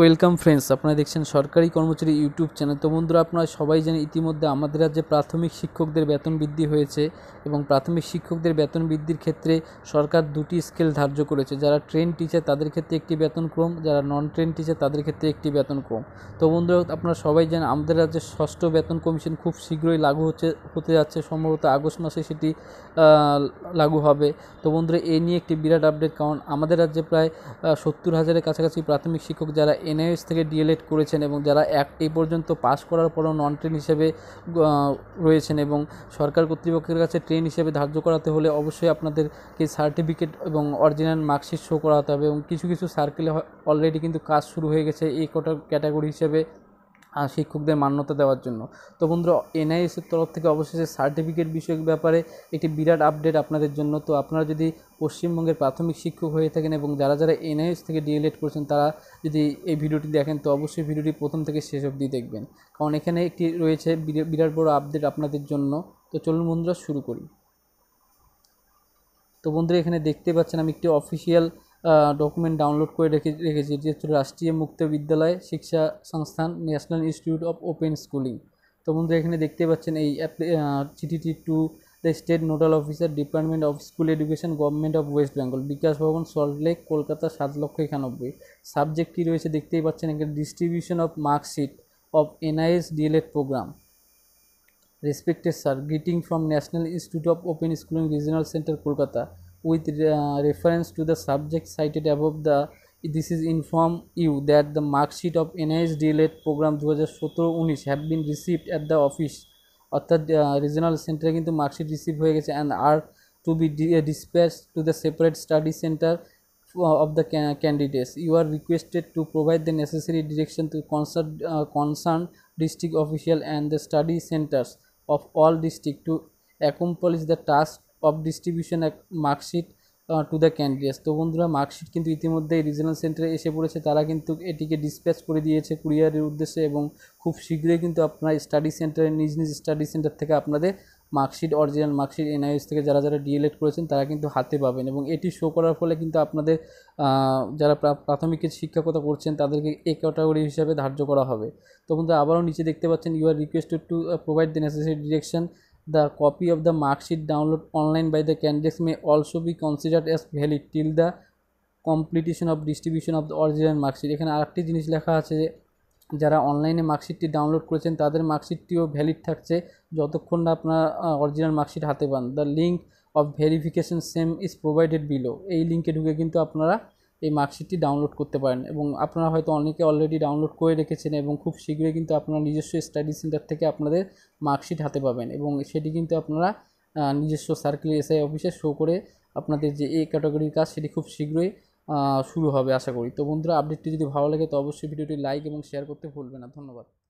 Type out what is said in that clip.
welcome friends আপনারা দেখছেন সরকারি কর্মচারী ইউটিউব চ্যানেল তো বন্ধুরা আপনারা সবাই জানেন ইতিমধ্যে আমাদের রাজ্যে প্রাথমিক শিক্ষকদের বেতন বৃদ্ধি হয়েছে এবং প্রাথমিক শিক্ষকদের বেতন বৃদ্ধির ক্ষেত্রে সরকার দুটি স্কেল ধার্য করেছে যারা ট্রেন টিচার তাদের ক্ষেত্রে একটি বেতন ক্রম যারা নন ট্রেন টিচার তাদের ক্ষেত্রে একটি ক্রম তো বন্ধুরা আপনারা সবাই জানেন আমাদের রাজ্যে ষষ্ঠ বেতন কমিশন খুব শীঘ্রই লাগু হচ্ছে হতে যাচ্ছে সম্ভবত আগস্ট মাসে সেটি লাগু হবে তো বন্ধুরা এ নিয়ে একটি বিরাট আপডেট কারণ আমাদের রাজ্যে প্রায় সত্তর হাজারের কাছাকাছি প্রাথমিক শিক্ষক যারা এনএস থেকে ডিএলএড করেছেন এবং যারা এক এই পর্যন্ত পাস করার পরও নন ট্রেন হিসেবে রয়েছেন এবং সরকার কর্তৃপক্ষের কাছে ট্রেন হিসেবে ধার্য করাতে হলে অবশ্যই আপনাদেরকে সার্টিফিকেট এবং অরিজিনাল মার্কশিট শো করাতে হবে এবং কিছু কিছু সার্কেলে অলরেডি কিন্তু কাজ শুরু হয়ে গেছে এই কটা ক্যাটাগরি হিসেবে শিক্ষকদের মান্যতা দেওয়ার জন্য তো বন্ধুরা এনআইএসের তরফ থেকে অবশেষে সার্টিফিকেট বিষয়ক ব্যাপারে একটি বিরাট আপডেট আপনাদের জন্য তো আপনারা যদি পশ্চিমবঙ্গের প্রাথমিক শিক্ষক হয়ে থাকেন এবং যারা যারা এনআইএস থেকে ডিএলএড করছেন তারা যদি এই ভিডিওটি দেখেন তো অবশ্যই ভিডিওটি প্রথম থেকে শেষ অবধি দেখবেন কারণ এখানে একটি রয়েছে বিরাট বড় আপডেট আপনাদের জন্য তো চলুন বন্ধুরা শুরু করি তো বন্ধুরা এখানে দেখতে পাচ্ছেন আমি একটি অফিসিয়াল ডকুমেন্ট ডাউনলোড করে রেখে রেখেছি যেহেতু রাষ্ট্রীয় মুক্ত বিদ্যালয় শিক্ষা সংস্থান national institute of open schooling তো বন্ধুরা এখানে দেখতে পাচ্ছেন এই চিঠিটি to the state nodal officer department of school education government of West Bengal Bikash Bhavan Salt Lake Kolkata সাত লক্ষ একানব্বই সাবজেক্ট কী রয়েছে দেখতেই পাচ্ছেন এখানে distribution of marksheet of NIS DElEd programme respected sir greeting from national institute of open schooling regional centre Kolkata with uh, reference to the subject cited above the this is inform you that the mark sheet of NISD late program 2017-19 have been received at the office অর্থাৎ regional uh, সেন্টারে কিন্তু marksheet receive হয়ে গেছে and are to be dispatch to the separate study centre of the candidates you are requested to provide the necessary direction to concert concern district official and the study centres of all district to accomplish the task of distribution এক marksheet to the candidates তো বন্ধুরা marksheet কিন্তু ইতিমধ্যেই regional সেন্টারে এসে পড়েছে তারা কিন্তু এটিকে ডিসপ্যাচ করে দিয়েছে কুরিয়ারের উদ্দেশ্যে এবং খুব শীঘ্রই কিন্তু আপনারা স্টাডি সেন্টারে নিজ নিজ স্টাডি সেন্টার থেকে আপনাদের মার্কশিট অরিজিনাল মার্কশিট এনআইএস থেকে যারা যারা ডিএলএড করেছেন তারা কিন্তু হাতে পাবেন এবং এটি শো করার ফলে কিন্তু আপনাদের যারা প্রাথমিকের শিক্ষকতা করছেন তাদেরকে এ ক্যাটাগরি হিসাবে ধার্য করা হবে তো বন্ধুরা আবারও নিচে দেখতে পাচ্ছেন you are requested to provide the necessary direction The copy of the mark sheet download online by the candidates may also be considered as valid till the completion of distribution of the original marksheet এখানে আরেকটি জিনিস লেখা আছে যে যারা অনলাইনে মার্কশিটটি download করেছেন তাদের মার্কশিটটিও ভ্যালিড থাকছে যতক্ষণ না আপনার অরিজিনাল মার্কশিট হাতে পান the link of verification same is provided below এই লিঙ্কে ঢুকে কিন্তু আপনারা এই মার্কশিটটি ডাউনলোড করতে পারেন এবং আপনারা হয়তো অনেকে অলরেডি ডাউনলোড করে রেখেছেন এবং খুব শীঘ্রই কিন্তু আপনারা নিজস্ব স্টাডি সেন্টার থেকে আপনাদের মার্কশিট হাতে পাবেন এবং সেটি কিন্তু আপনারা নিজস্ব সার্কেল এসআই অফিসে শো করে আপনাদের যে এ ক্যাটাগরির কাজ সেটি খুব শীঘ্রই শুরু হবে আশা করি তো বন্ধুরা আপডেটটি যদি ভালো লাগে তো অবশ্যই ভিডিওটি লাইক এবং শেয়ার করতে ভুলবেন না ধন্যবাদ